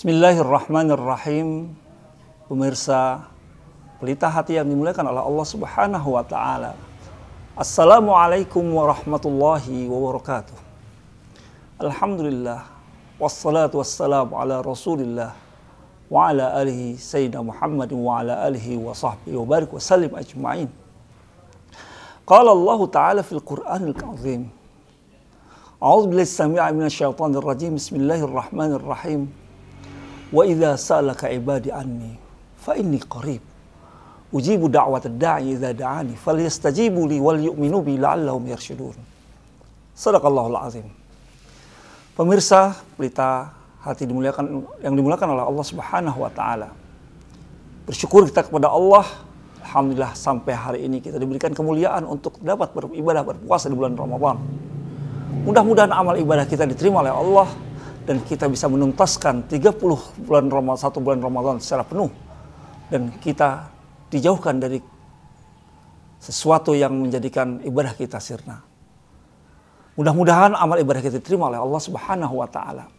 Bismillahirrahmanirrahim. Pemirsa, pelita hati yang dimuliakan oleh Allah Subhanahu wa taala. Assalamualaikum warahmatullahi wabarakatuh. Alhamdulillah wassalatu wassalamu ala Rasulillah wa ala alihi sayyidina Muhammad wa ala alihi wa sahbihi wa barik wa sallim ajma'in. Qala Allah Ta'ala fil Qur'anil Azim. أعوذ بالله السميع من الشيطان الرجيم بسم الله الرحمن الرحيم Wa idza salaka ibadi anni fa inni qarib. Ujibu da'wat da'i idza da'ani falyastajibu li wal yu'minu bi la'allahum yarsyudun. Sadaqallahul azim. Pemirsa berita hati dimuliakan yang dimuliakan oleh Allah Subhanahu wa taala. Bersyukur kita kepada Allah Alhamdulillah sampai hari ini kita diberikan kemuliaan untuk dapat beribadah berpuasa di bulan Ramadan. Mudah-mudahan amal ibadah kita diterima oleh Allah dan kita bisa menuntaskan 30 bulan Ramadan, satu bulan Ramadan secara penuh dan kita dijauhkan dari sesuatu yang menjadikan ibadah kita sirna. Mudah-mudahan amal ibadah kita diterima oleh Allah Subhanahu wa taala.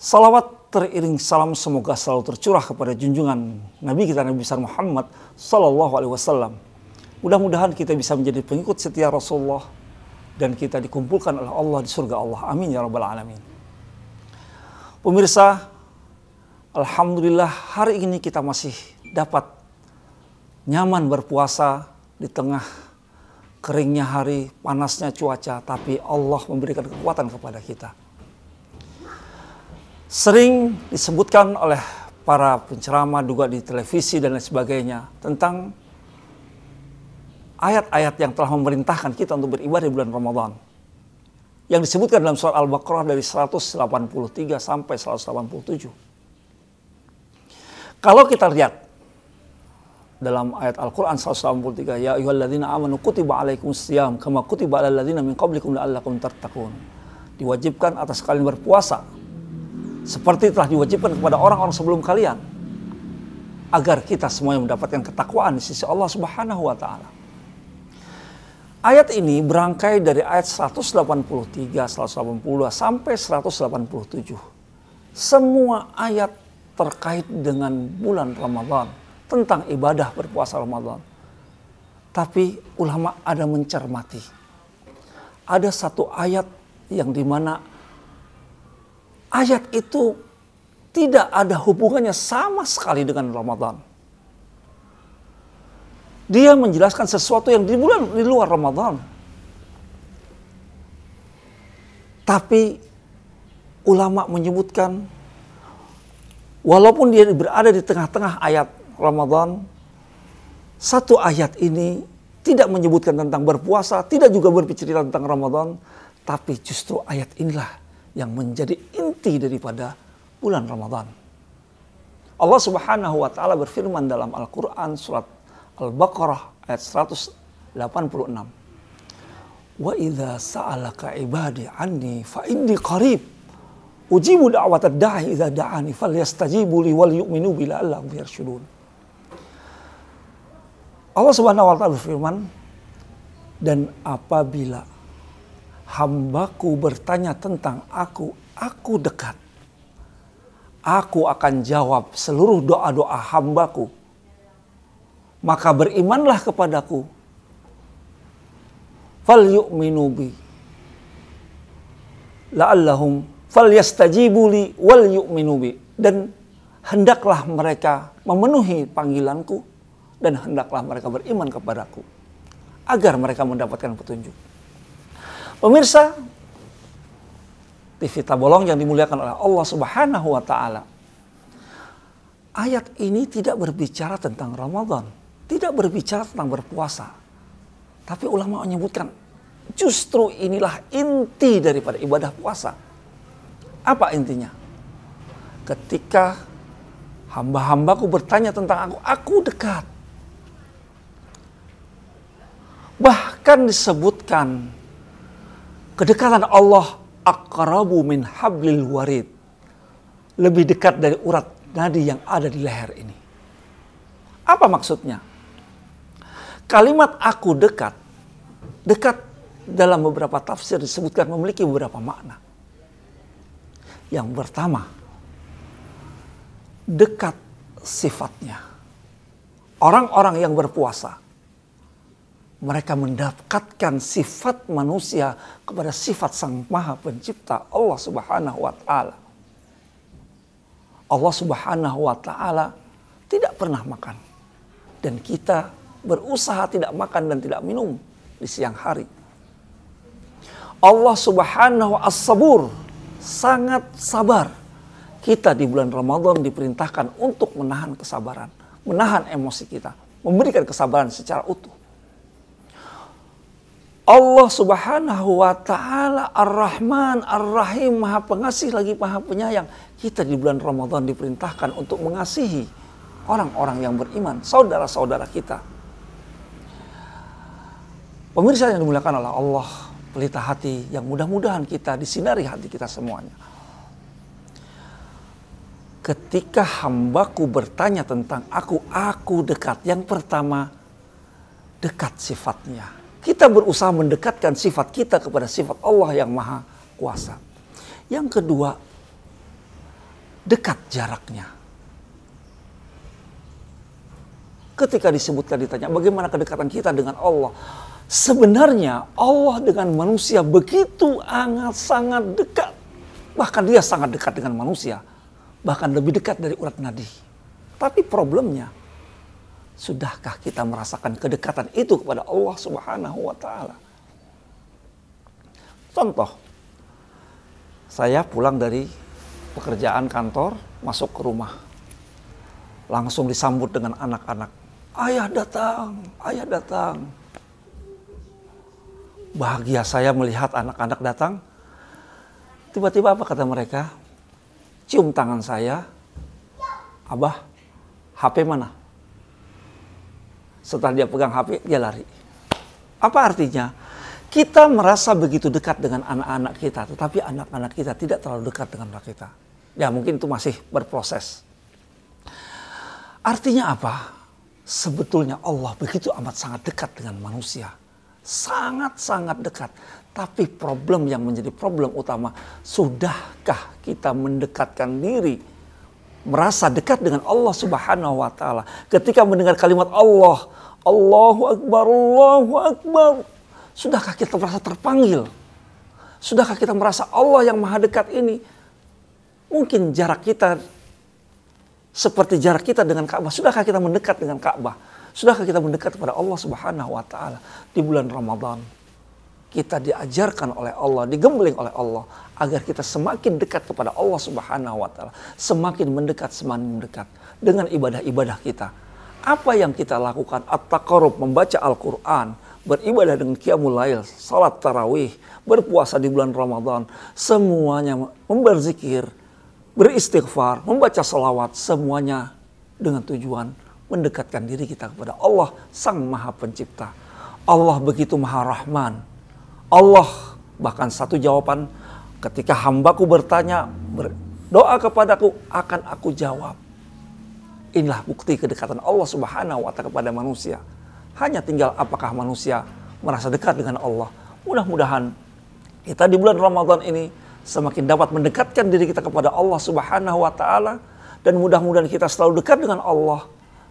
Salawat teriring salam semoga selalu tercurah kepada junjungan Nabi kita Nabi besar Muhammad sallallahu alaihi wasallam. Mudah-mudahan kita bisa menjadi pengikut setia Rasulullah dan kita dikumpulkan oleh Allah di surga Allah. Amin ya rabbal alamin. Pemirsa, Alhamdulillah hari ini kita masih dapat nyaman berpuasa di tengah keringnya hari, panasnya cuaca, tapi Allah memberikan kekuatan kepada kita. Sering disebutkan oleh para penceramah juga di televisi dan lain sebagainya tentang ayat-ayat yang telah memerintahkan kita untuk beribadah di bulan Ramadan yang disebutkan dalam surat Al-Baqarah dari 183 sampai 187. Kalau kita lihat dalam ayat Al-Qur'an 183 ya ayyuhalladzina amanu kutiba alaikumusiyam kama kutiba alal ladzina min qablikum la'allakum tattaqun. Diwajibkan atas kalian berpuasa seperti telah diwajibkan kepada orang-orang sebelum kalian agar kita semuanya mendapatkan ketakwaan di sisi Allah Subhanahu wa taala. Ayat ini berangkai dari ayat 183, 180 sampai 187. Semua ayat terkait dengan bulan Ramadan, tentang ibadah berpuasa Ramadan. Tapi ulama ada mencermati. Ada satu ayat yang dimana ayat itu tidak ada hubungannya sama sekali dengan Ramadan. Dia menjelaskan sesuatu yang di bulan di luar Ramadan. Tapi ulama menyebutkan walaupun dia berada di tengah-tengah ayat Ramadan, satu ayat ini tidak menyebutkan tentang berpuasa, tidak juga berbicara tentang Ramadan, tapi justru ayat inilah yang menjadi inti daripada bulan Ramadan. Allah Subhanahu wa taala berfirman dalam Al-Qur'an surat Al-Baqarah ayat 186. Wa idza sa'alaka ibadi anni fa inni qarib. Ujibu da'watad da'i idza da'ani falyastajibu li wal yu'minu bi la'allahum yarshudun. Allah Subhanahu wa taala berfirman, dan apabila hambaku bertanya tentang aku, aku dekat. Aku akan jawab seluruh doa-doa hambaku maka berimanlah kepadaku. Fal yu'minu bi. La'allahum fal yastajibu li wal yu'minu bi. Dan hendaklah mereka memenuhi panggilanku dan hendaklah mereka beriman kepadaku agar mereka mendapatkan petunjuk. Pemirsa, TV Tabolong yang dimuliakan oleh Allah Subhanahu wa taala. Ayat ini tidak berbicara tentang Ramadan tidak berbicara tentang berpuasa. Tapi ulama menyebutkan justru inilah inti daripada ibadah puasa. Apa intinya? Ketika hamba-hambaku bertanya tentang aku, aku dekat. Bahkan disebutkan kedekatan Allah akrabu min hablil warid. Lebih dekat dari urat nadi yang ada di leher ini. Apa maksudnya? Kalimat aku dekat, dekat dalam beberapa tafsir disebutkan memiliki beberapa makna. Yang pertama, dekat sifatnya. Orang-orang yang berpuasa, mereka mendapatkan sifat manusia kepada sifat Sang Maha Pencipta Allah Subhanahu wa taala. Allah Subhanahu wa taala tidak pernah makan dan kita berusaha tidak makan dan tidak minum di siang hari. Allah Subhanahu wa sabur sangat sabar. Kita di bulan Ramadan diperintahkan untuk menahan kesabaran, menahan emosi kita, memberikan kesabaran secara utuh. Allah Subhanahu wa taala Ar-Rahman Ar-Rahim Maha Pengasih lagi Maha Penyayang. Kita di bulan Ramadan diperintahkan untuk mengasihi orang-orang yang beriman, saudara-saudara kita. Pemirsa yang dimuliakan oleh Allah, pelita hati yang mudah-mudahan kita disinari hati kita semuanya. Ketika hambaku bertanya tentang aku, aku dekat. Yang pertama, dekat sifatnya. Kita berusaha mendekatkan sifat kita kepada sifat Allah yang maha kuasa. Yang kedua, dekat jaraknya. Ketika disebutkan ditanya, bagaimana kedekatan kita dengan Allah? Sebenarnya Allah dengan manusia begitu sangat sangat dekat. Bahkan dia sangat dekat dengan manusia. Bahkan lebih dekat dari urat nadi. Tapi problemnya, sudahkah kita merasakan kedekatan itu kepada Allah Subhanahu wa taala? Contoh, saya pulang dari pekerjaan kantor, masuk ke rumah. Langsung disambut dengan anak-anak. Ayah datang, ayah datang bahagia saya melihat anak-anak datang. Tiba-tiba apa kata mereka? Cium tangan saya. Abah, HP mana? Setelah dia pegang HP, dia lari. Apa artinya? Kita merasa begitu dekat dengan anak-anak kita, tetapi anak-anak kita tidak terlalu dekat dengan anak kita. Ya mungkin itu masih berproses. Artinya apa? Sebetulnya Allah begitu amat sangat dekat dengan manusia sangat-sangat dekat. Tapi problem yang menjadi problem utama, sudahkah kita mendekatkan diri merasa dekat dengan Allah Subhanahu wa taala ketika mendengar kalimat Allah, Allahu akbar, Allahu akbar. Sudahkah kita merasa terpanggil? Sudahkah kita merasa Allah yang maha dekat ini? Mungkin jarak kita seperti jarak kita dengan Ka'bah. Sudahkah kita mendekat dengan Ka'bah? Sudahkah kita mendekat kepada Allah Subhanahu wa taala di bulan Ramadan? Kita diajarkan oleh Allah, digembleng oleh Allah agar kita semakin dekat kepada Allah Subhanahu wa taala, semakin mendekat, semakin mendekat dengan ibadah-ibadah kita. Apa yang kita lakukan? At-taqarrub, membaca Al-Qur'an, beribadah dengan qiyamul lail, salat tarawih, berpuasa di bulan Ramadan, semuanya memberzikir, beristighfar, membaca salawat, semuanya dengan tujuan mendekatkan diri kita kepada Allah Sang Maha Pencipta. Allah begitu Maha Rahman. Allah bahkan satu jawaban ketika hambaku bertanya berdoa kepadaku akan aku jawab. Inilah bukti kedekatan Allah Subhanahu wa taala kepada manusia. Hanya tinggal apakah manusia merasa dekat dengan Allah. Mudah-mudahan kita di bulan Ramadan ini semakin dapat mendekatkan diri kita kepada Allah Subhanahu wa taala dan mudah-mudahan kita selalu dekat dengan Allah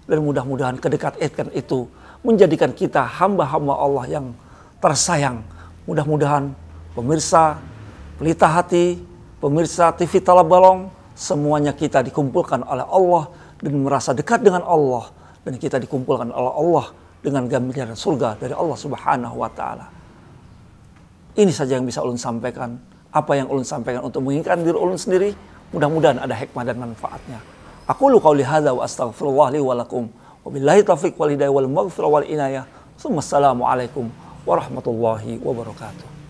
dan mudah-mudahan kedekatan itu menjadikan kita hamba-hamba Allah yang tersayang. Mudah-mudahan pemirsa pelita hati, pemirsa TV Talabalong, semuanya kita dikumpulkan oleh Allah dan merasa dekat dengan Allah. Dan kita dikumpulkan oleh Allah dengan gambaran surga dari Allah Subhanahu wa taala. Ini saja yang bisa ulun sampaikan. Apa yang ulun sampaikan untuk mengingatkan diri ulun sendiri, mudah-mudahan ada hikmah dan manfaatnya. أقول قولي هذا وأستغفر الله لي ولكم وبالله التوفيق والهداية والمغفرة والعناية ثم السلام عليكم ورحمة الله وبركاته